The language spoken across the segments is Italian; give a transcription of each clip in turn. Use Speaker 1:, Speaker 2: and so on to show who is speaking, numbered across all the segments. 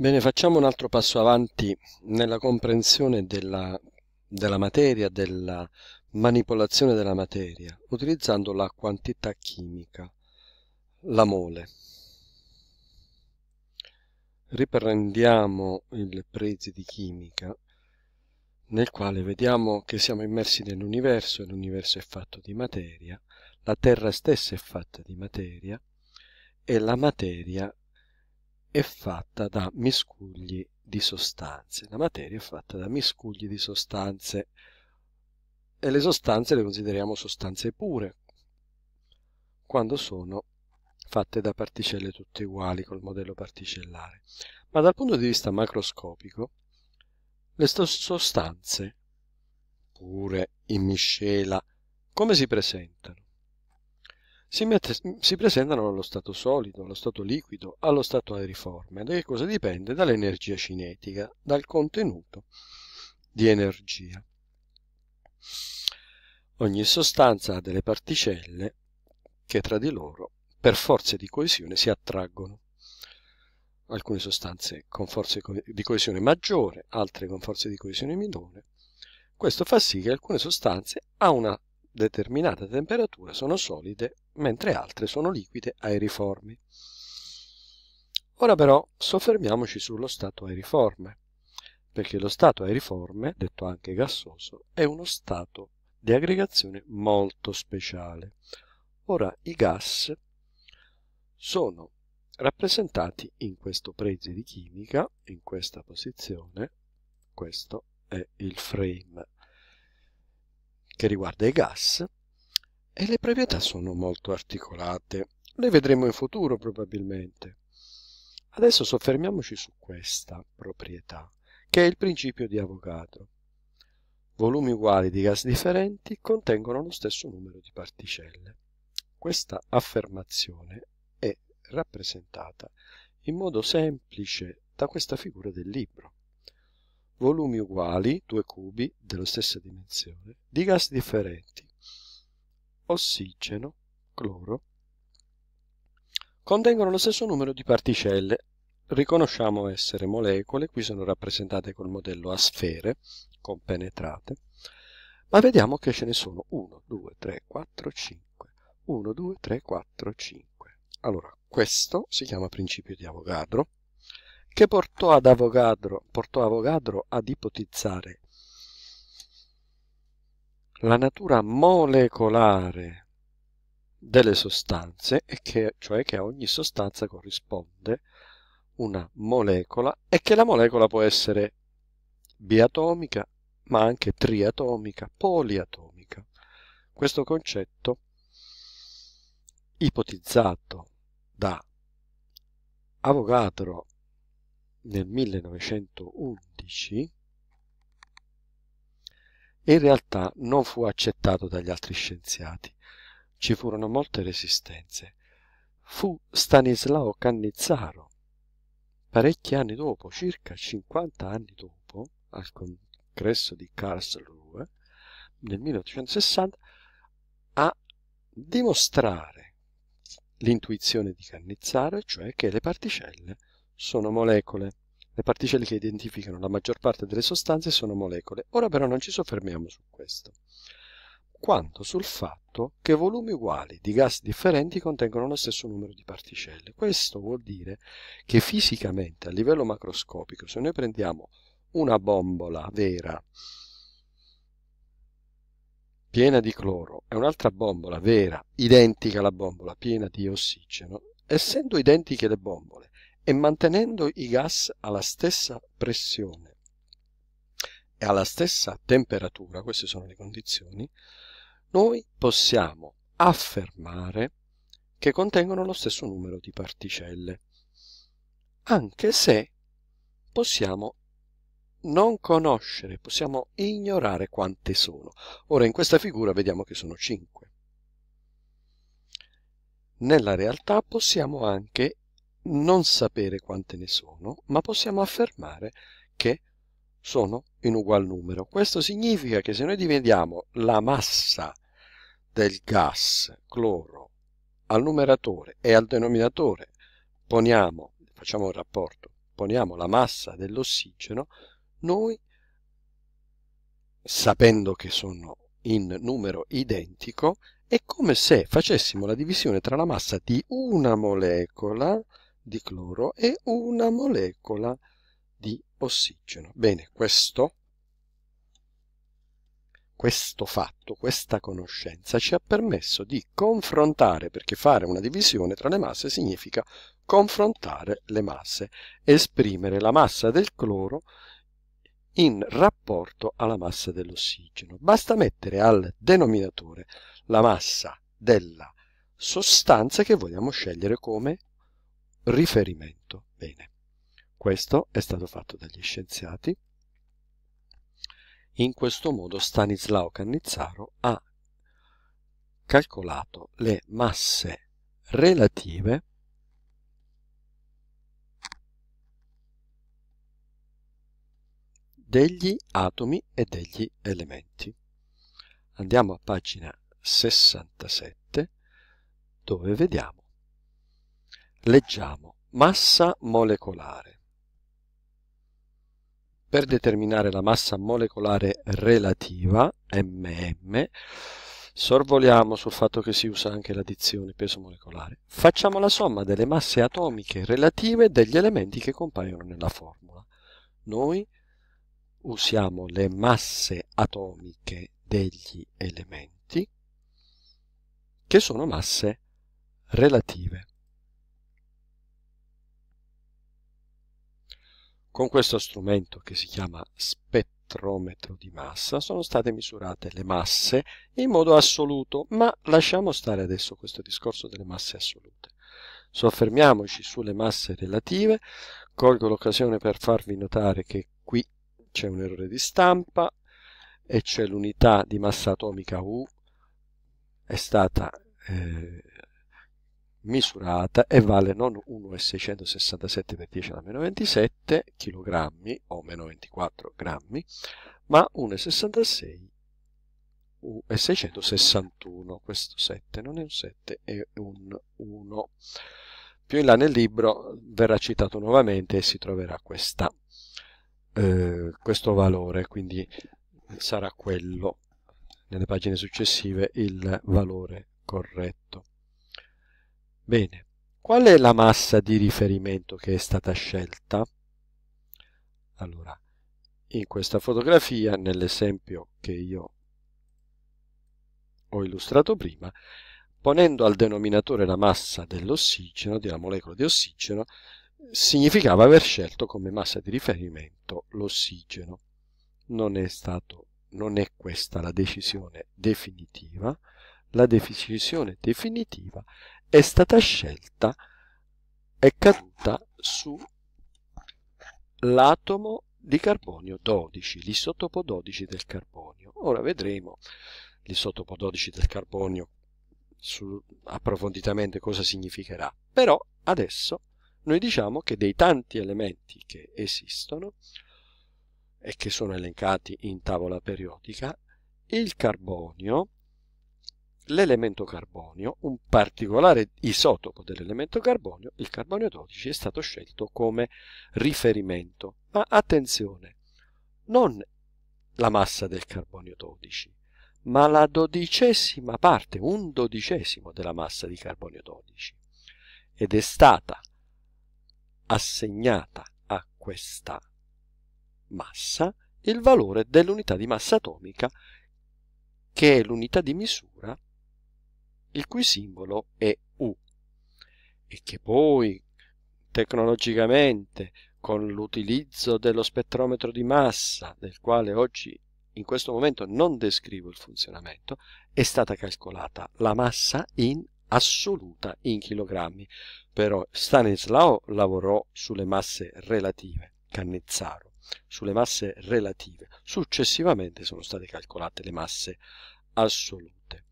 Speaker 1: Bene, facciamo un altro passo avanti nella comprensione della, della, materia, della manipolazione della materia, utilizzando la quantità chimica, la mole. Riprendiamo il prezzi di chimica, nel quale vediamo che siamo immersi nell'universo, l'universo è fatto di materia, la Terra stessa è fatta di materia, e la materia è fatta da miscugli di sostanze, la materia è fatta da miscugli di sostanze e le sostanze le consideriamo sostanze pure quando sono fatte da particelle tutte uguali col modello particellare. Ma dal punto di vista macroscopico, le sostanze, pure in miscela, come si presentano? si, mette, si presentano allo stato solido, allo stato liquido, allo stato aeriforme. Da che cosa dipende? Dall'energia cinetica, dal contenuto di energia. Ogni sostanza ha delle particelle che tra di loro, per forze di coesione, si attraggono. Alcune sostanze con forze di coesione maggiore, altre con forze di coesione minore. Questo fa sì che alcune sostanze a una determinata temperatura sono solide mentre altre sono liquide aeriformi. Ora però soffermiamoci sullo stato aeriforme, perché lo stato aeriforme, detto anche gassoso, è uno stato di aggregazione molto speciale. Ora i gas sono rappresentati in questo prezzi di chimica, in questa posizione, questo è il frame che riguarda i gas, e le proprietà sono molto articolate. Le vedremo in futuro probabilmente. Adesso soffermiamoci su questa proprietà, che è il principio di Avogadro. Volumi uguali di gas differenti contengono lo stesso numero di particelle. Questa affermazione è rappresentata in modo semplice da questa figura del libro. Volumi uguali, due cubi, della stessa dimensione, di gas differenti ossigeno cloro contengono lo stesso numero di particelle riconosciamo essere molecole qui sono rappresentate col modello a sfere compenetrate ma vediamo che ce ne sono 1 2 3 4 5 1 2 3 4 5 allora questo si chiama principio di Avogadro che portò ad Avogadro portò Avogadro ad ipotizzare la natura molecolare delle sostanze, e che, cioè che a ogni sostanza corrisponde una molecola e che la molecola può essere biatomica, ma anche triatomica, poliatomica. Questo concetto ipotizzato da Avogadro nel 1911 e in realtà non fu accettato dagli altri scienziati ci furono molte resistenze fu stanislao cannizzaro parecchi anni dopo circa anni dopo al congresso di karlsruhe nel 1860 a dimostrare l'intuizione di Cannizzaro, cioè che le particelle sono molecole. Le particelle che identificano la maggior parte delle sostanze sono molecole. Ora però non ci soffermiamo su questo, quanto sul fatto che volumi uguali di gas differenti contengono lo stesso numero di particelle. Questo vuol dire che fisicamente a livello macroscopico, se noi prendiamo una bombola vera piena di cloro e un'altra bombola vera identica alla bombola piena di ossigeno, essendo identiche le bombole e mantenendo i gas alla stessa pressione e alla stessa temperatura queste sono le condizioni noi possiamo affermare che contengono lo stesso numero di particelle anche se possiamo non conoscere, possiamo ignorare quante sono. Ora in questa figura vediamo che sono 5. Nella realtà possiamo anche non sapere quante ne sono, ma possiamo affermare che sono in ugual numero. Questo significa che se noi dividiamo la massa del gas cloro al numeratore e al denominatore poniamo, facciamo un rapporto, poniamo la massa dell'ossigeno, noi sapendo che sono in numero identico, è come se facessimo la divisione tra la massa di una molecola di cloro e una molecola di ossigeno. Bene, questo, questo fatto, questa conoscenza ci ha permesso di confrontare, perché fare una divisione tra le masse significa confrontare le masse, esprimere la massa del cloro in rapporto alla massa dell'ossigeno. Basta mettere al denominatore la massa della sostanza che vogliamo scegliere come riferimento. Bene, questo è stato fatto dagli scienziati. In questo modo Stanislao Cannizzaro ha calcolato le masse relative degli atomi e degli elementi. Andiamo a pagina 67 dove vediamo Leggiamo massa molecolare. Per determinare la massa molecolare relativa, mm, sorvoliamo sul fatto che si usa anche l'addizione peso molecolare. Facciamo la somma delle masse atomiche relative degli elementi che compaiono nella formula. Noi usiamo le masse atomiche degli elementi che sono masse relative. Con questo strumento che si chiama spettrometro di massa sono state misurate le masse in modo assoluto, ma lasciamo stare adesso questo discorso delle masse assolute. Soffermiamoci sulle masse relative, colgo l'occasione per farvi notare che qui c'è un errore di stampa e c'è l'unità di massa atomica U è stata eh, misurata e vale non 1,667 per 10 alla meno 27 kg o meno 24 grammi, ma 1,66 e 661. Questo 7 non è un 7, è un 1. Più in là nel libro verrà citato nuovamente e si troverà questa, eh, questo valore, quindi sarà quello nelle pagine successive il valore corretto. Bene, qual è la massa di riferimento che è stata scelta? Allora, in questa fotografia, nell'esempio che io ho illustrato prima, ponendo al denominatore la massa dell'ossigeno, della molecola di ossigeno, significava aver scelto come massa di riferimento l'ossigeno. Non è, stato, non è questa la decisione definitiva, la decisione definitiva è stata scelta e caduta su l'atomo di carbonio 12, l'isotopo 12 del carbonio. Ora vedremo l'isotopo 12 del carbonio su, approfonditamente cosa significherà, però adesso noi diciamo che dei tanti elementi che esistono e che sono elencati in tavola periodica, il carbonio l'elemento carbonio, un particolare isotopo dell'elemento carbonio, il carbonio 12, è stato scelto come riferimento. Ma attenzione, non la massa del carbonio 12, ma la dodicesima parte, un dodicesimo della massa di carbonio 12. Ed è stata assegnata a questa massa il valore dell'unità di massa atomica, che è l'unità di misura il cui simbolo è U e che poi tecnologicamente con l'utilizzo dello spettrometro di massa del quale oggi in questo momento non descrivo il funzionamento è stata calcolata la massa in assoluta in chilogrammi però Stanislao lavorò sulle masse relative Cannizzaro sulle masse relative successivamente sono state calcolate le masse assolute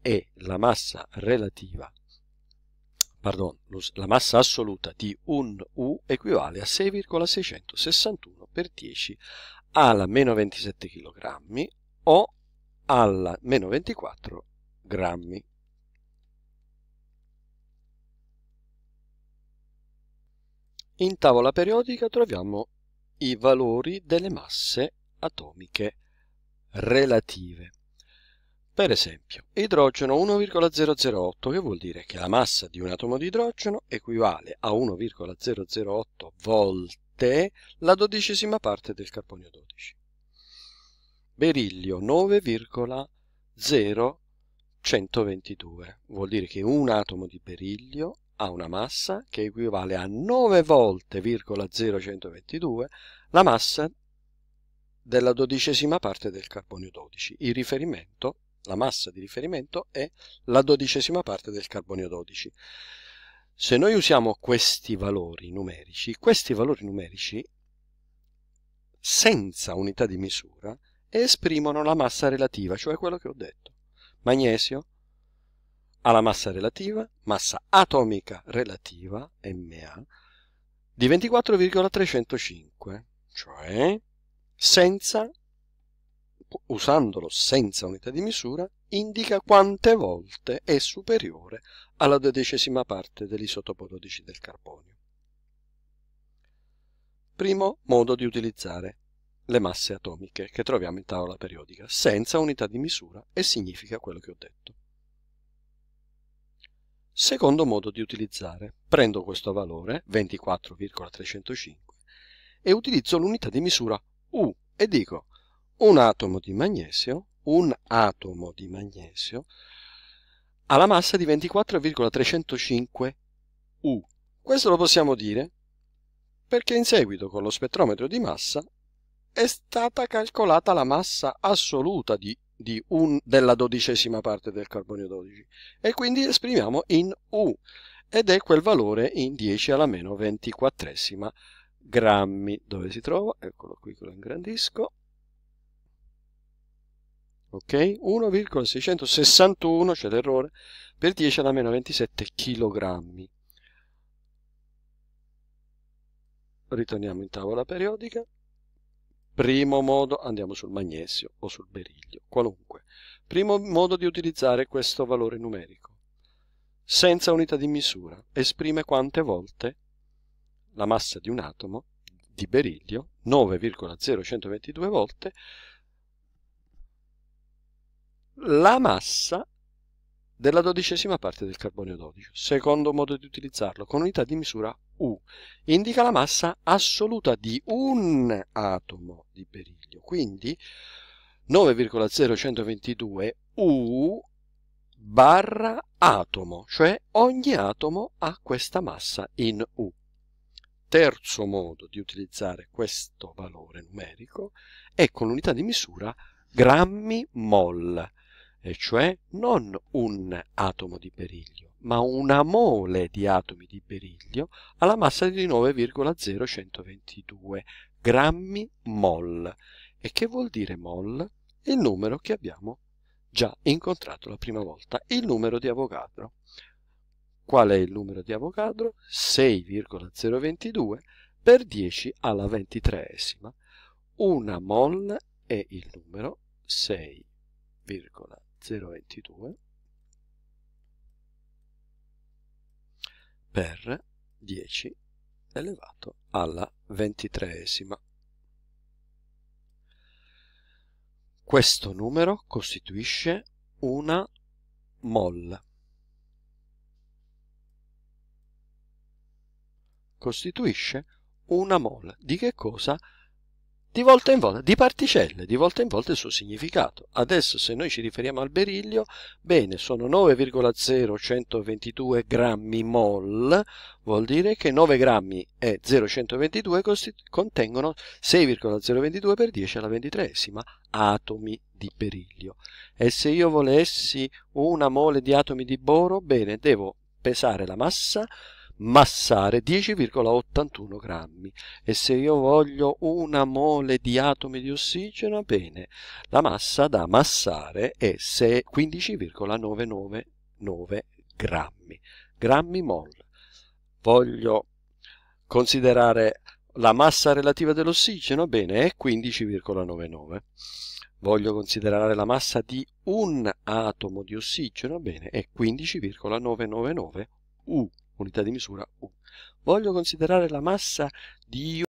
Speaker 1: e la massa relativa pardon, la massa assoluta di un U equivale a 6,661 per 10 alla meno 27 kg o alla meno 24 grammi. In tavola periodica troviamo i valori delle masse atomiche relative. Per esempio, idrogeno 1,008, che vuol dire che la massa di un atomo di idrogeno equivale a 1,008 volte la dodicesima parte del carbonio 12. Berillio 9,0122, vuol dire che un atomo di berillio ha una massa che equivale a 9 volte,022 la massa della dodicesima parte del carbonio 12, Il riferimento la massa di riferimento è la dodicesima parte del carbonio 12. Se noi usiamo questi valori numerici, questi valori numerici senza unità di misura esprimono la massa relativa, cioè quello che ho detto. Magnesio ha la massa relativa, massa atomica relativa, MA, di 24,305, cioè senza usandolo senza unità di misura, indica quante volte è superiore alla dodicesima parte dell'isotopo 12 del carbonio. Primo modo di utilizzare le masse atomiche che troviamo in tavola periodica, senza unità di misura e significa quello che ho detto. Secondo modo di utilizzare, prendo questo valore, 24,305, e utilizzo l'unità di misura U e dico un atomo di magnesio, un atomo di magnesio ha la massa di 24,305 U. Questo lo possiamo dire perché in seguito con lo spettrometro di massa è stata calcolata la massa assoluta di, di un, della dodicesima parte del carbonio 12 e quindi esprimiamo in U ed è quel valore in 10 alla meno 24 grammi dove si trova? Eccolo qui, che lo ingrandisco ok? 1,661 c'è l'errore per 10 alla meno 27 kg ritorniamo in tavola periodica primo modo andiamo sul magnesio o sul beriglio qualunque primo modo di utilizzare questo valore numerico senza unità di misura esprime quante volte la massa di un atomo di beriglio 9,0122 volte la massa della dodicesima parte del carbonio 12, secondo modo di utilizzarlo, con unità di misura U. Indica la massa assoluta di un atomo di beriglio, quindi 9,0122 U barra atomo, cioè ogni atomo ha questa massa in U. Terzo modo di utilizzare questo valore numerico è con l'unità di misura grammi mol e cioè non un atomo di periglio, ma una mole di atomi di periglio alla massa di 9,0122 grammi mol. E che vuol dire mol? Il numero che abbiamo già incontrato la prima volta, il numero di Avogadro. Qual è il numero di Avogadro? 6,022 per 10 alla ventitreesima. Una mol è il numero 6,022. 0,22 per 10 elevato alla ventitreesima. Questo numero costituisce una mol. Costituisce una mol. Di che cosa? di volta in volta, di particelle, di volta in volta il suo significato. Adesso se noi ci riferiamo al berillio, bene, sono 9,0122 grammi mol, vuol dire che 9 grammi e 0,122 contengono 6,022 per 10 alla ventitresima atomi di berillio. E se io volessi una mole di atomi di boro, bene, devo pesare la massa massare 10,81 grammi e se io voglio una mole di atomi di ossigeno, bene, la massa da massare è 15,999 grammi, grammi mol. Voglio considerare la massa relativa dell'ossigeno, bene, è 15,99. Voglio considerare la massa di un atomo di ossigeno, bene, è 15,999 U unità di misura U. Voglio considerare la massa di